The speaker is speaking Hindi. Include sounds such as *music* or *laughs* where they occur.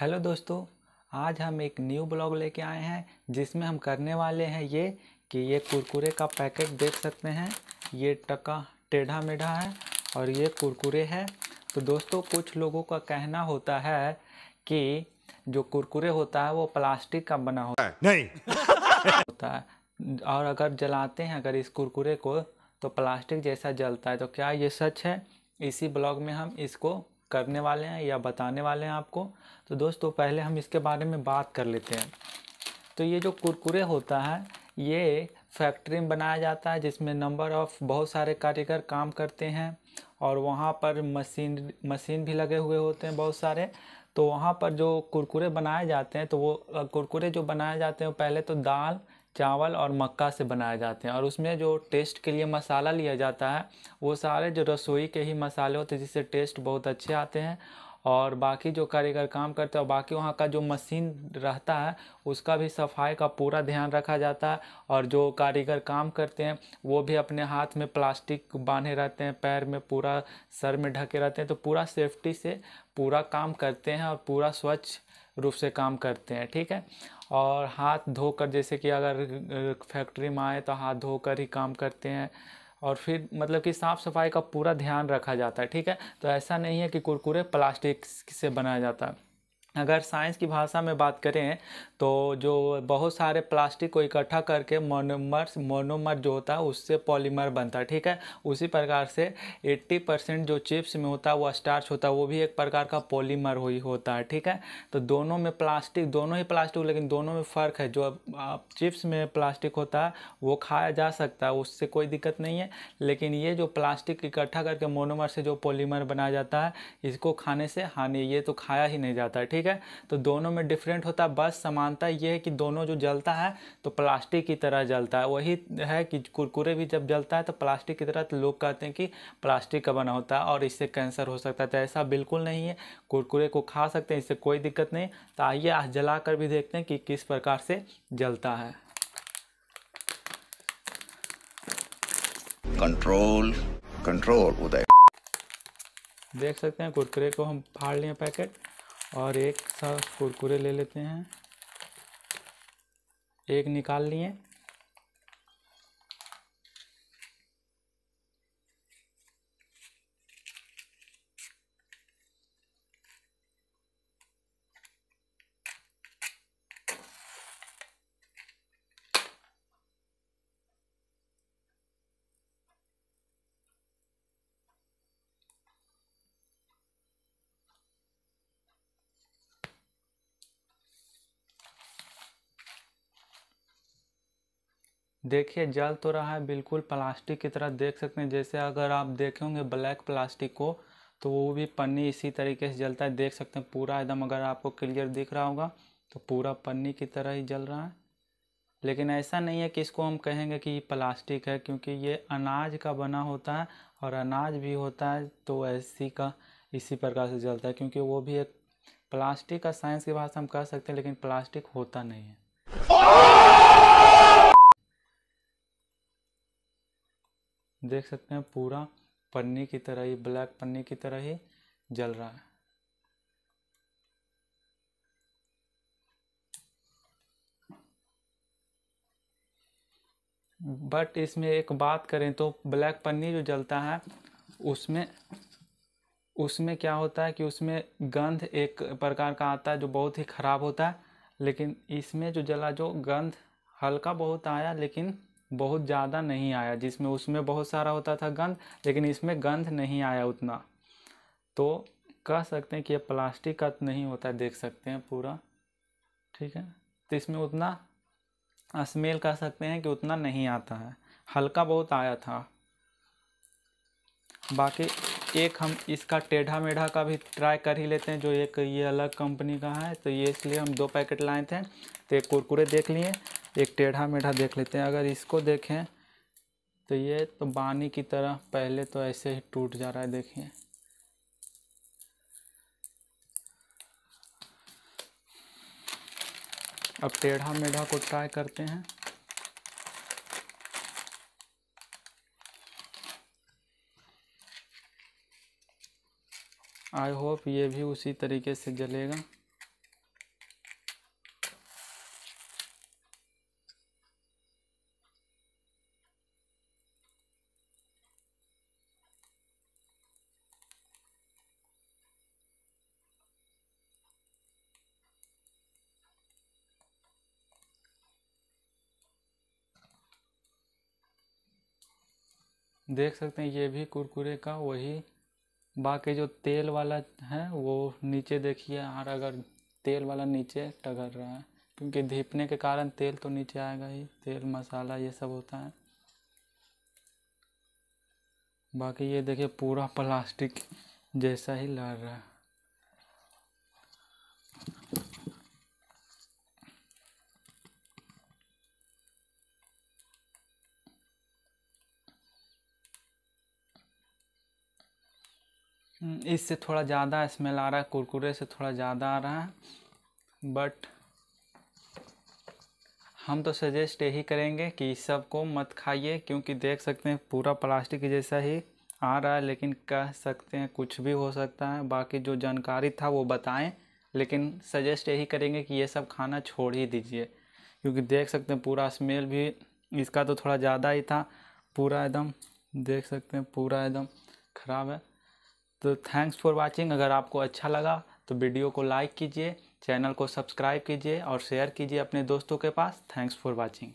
हेलो दोस्तों आज हम एक न्यू ब्लॉग लेके आए हैं जिसमें हम करने वाले हैं ये कि ये कुरकुरे का पैकेट देख सकते हैं ये टका टेढ़ा मेढ़ा है और ये कुरकुरे है तो दोस्तों कुछ लोगों का कहना होता है कि जो कुरकुरे होता है वो प्लास्टिक का बना होता है नहीं *laughs* होता है और अगर जलाते हैं अगर इस कुरकुरे को तो प्लास्टिक जैसा जलता है तो क्या ये सच है इसी ब्लॉग में हम इसको करने वाले हैं या बताने वाले हैं आपको तो दोस्तों पहले हम इसके बारे में बात कर लेते हैं तो ये जो कुरकुरे होता है ये फैक्ट्री में बनाया जाता है जिसमें नंबर ऑफ बहुत सारे कारीगर काम करते हैं और वहाँ पर मशीन मशीन भी लगे हुए होते हैं बहुत सारे तो वहाँ पर जो कुरकुरे बनाए जाते हैं तो वो कुरकुरे जो बनाए जाते हैं पहले तो दाल चावल और मक्का से बनाए जाते हैं और उसमें जो टेस्ट के लिए मसाला लिया जाता है वो सारे जो रसोई के ही मसाले होते हैं जिससे टेस्ट बहुत अच्छे आते हैं और बाकी जो कारीगर काम करते हैं और बाकी वहाँ का जो मशीन रहता है उसका भी सफाई का पूरा ध्यान रखा जाता है और जो कारीगर काम करते हैं वो भी अपने हाथ में प्लास्टिक बांधे रहते हैं पैर में पूरा सर में ढके रहते हैं तो पूरा सेफ्टी से पूरा काम करते हैं और पूरा स्वच्छ रूप से काम करते हैं ठीक है और हाथ धोकर जैसे कि अगर फैक्ट्री में आए तो हाथ धोकर ही काम करते हैं और फिर मतलब कि साफ़ सफाई का पूरा ध्यान रखा जाता है ठीक है तो ऐसा नहीं है कि कुरकुरे प्लास्टिक से बनाया जाता है अगर साइंस की भाषा में बात करें तो जो बहुत सारे प्लास्टिक को इकट्ठा करके मोनोमर मोनोमर जो होता है उससे पॉलीमर बनता है ठीक है उसी प्रकार से 80 परसेंट जो चिप्स में होता है वो स्टार्च होता है वो भी एक प्रकार का पॉलीमर हो ही होता है ठीक है तो दोनों में प्लास्टिक दोनों ही प्लास्टिक लेकिन दोनों में फ़र्क है जो चिप्स में प्लास्टिक होता है वो खाया जा सकता है उससे कोई दिक्कत नहीं है लेकिन ये जो प्लास्टिक इकट्ठा करके मोनोमर से जो पॉलीमर बनाया जाता है इसको खाने से हानि ये तो खाया ही नहीं जाता ठीक ठीक है तो दोनों में डिफरेंट होता है बस समानता ये है कि दोनों जो जलता है तो प्लास्टिक की तरह जलता है वही है कि कुरकुरे भी जब जलता है तो प्लास्टिक की तरह तो लोग कहते हैं कि प्लास्टिक का बना होता है और इससे कैंसर हो सकता है तो ऐसा बिल्कुल नहीं है कुरकुरे को खा सकते हैं इससे कोई दिक्कत नहीं तो आइए आज जला कर भी देखते हैं कि किस प्रकार से जलता है कंट्रोल कंट्रोल उदय देख सकते हैं कुरकुरे को हम फाड़ लिए पैकेट और एक सा कुरकुरे ले लेते हैं एक निकाल लिए देखिए जल तो रहा है बिल्कुल प्लास्टिक की तरह देख सकते हैं जैसे अगर आप देखेंगे ब्लैक प्लास्टिक को तो वो भी पन्नी इसी तरीके से जलता है देख सकते हैं पूरा एकदम अगर आपको क्लियर दिख रहा होगा तो पूरा पन्नी की तरह ही जल रहा है लेकिन ऐसा नहीं है कि इसको हम कहेंगे कि प्लास्टिक है क्योंकि ये अनाज का बना होता है और अनाज भी होता है तो ऐसी का इसी प्रकार से जलता है क्योंकि वो भी एक प्लास्टिक का साइंस की भाषा हम कह सकते हैं लेकिन प्लास्टिक होता नहीं है देख सकते हैं पूरा पन्नी की तरह ही ब्लैक पन्नी की तरह ही जल रहा है बट इसमें एक बात करें तो ब्लैक पन्नी जो जलता है उसमें उसमें क्या होता है कि उसमें गंध एक प्रकार का आता है जो बहुत ही ख़राब होता है लेकिन इसमें जो जला जो गंध हल्का बहुत आया लेकिन बहुत ज़्यादा नहीं आया जिसमें उसमें बहुत सारा होता था गंध लेकिन इसमें गंध नहीं आया उतना तो कह सकते हैं कि ये प्लास्टिक का नहीं होता है देख सकते हैं पूरा ठीक है तो इसमें उतना स्मेल कह सकते हैं कि उतना नहीं आता है हल्का बहुत आया था बाकी एक हम इसका टेढ़ा मेढ़ा का भी ट्राई कर ही लेते हैं जो एक ये अलग कंपनी का है तो ये इसलिए हम दो पैकेट लाए थे तो एक कुरकुरे देख लिए एक टेढ़ा मेढ़ा देख लेते हैं अगर इसको देखें तो ये तो बानी की तरह पहले तो ऐसे ही टूट जा रहा है देखिए अब टेढ़ा मेढ़ा को ट्राई करते हैं आई होप ये भी उसी तरीके से जलेगा देख सकते हैं ये भी कुरकुरे का वही बाकी जो तेल वाला है वो नीचे देखिए और अगर तेल वाला नीचे टगर रहा है क्योंकि धीपने के कारण तेल तो नीचे आएगा ही तेल मसाला ये सब होता है बाकी ये देखिए पूरा प्लास्टिक जैसा ही लड़ रहा है हम्म, इससे थोड़ा ज़्यादा स्मेल आ रहा है कुरकुरे से थोड़ा ज़्यादा आ रहा है बट हम तो सजेस्ट यही करेंगे कि इस सबको मत खाइए क्योंकि देख सकते हैं पूरा प्लास्टिक जैसा ही आ रहा है लेकिन कह सकते हैं कुछ भी हो सकता है बाकी जो जानकारी था वो बताएं लेकिन सजेस्ट यही करेंगे कि ये सब खाना छोड़ ही दीजिए क्योंकि देख सकते हैं पूरा स्मेल भी इसका तो थोड़ा ज़्यादा ही था पूरा एकदम देख सकते हैं पूरा एकदम ख़राब है तो थैंक्स फॉर वॉचिंग अगर आपको अच्छा लगा तो वीडियो को लाइक कीजिए चैनल को सब्सक्राइब कीजिए और शेयर कीजिए अपने दोस्तों के पास थैंक्स फॉर वॉचिंग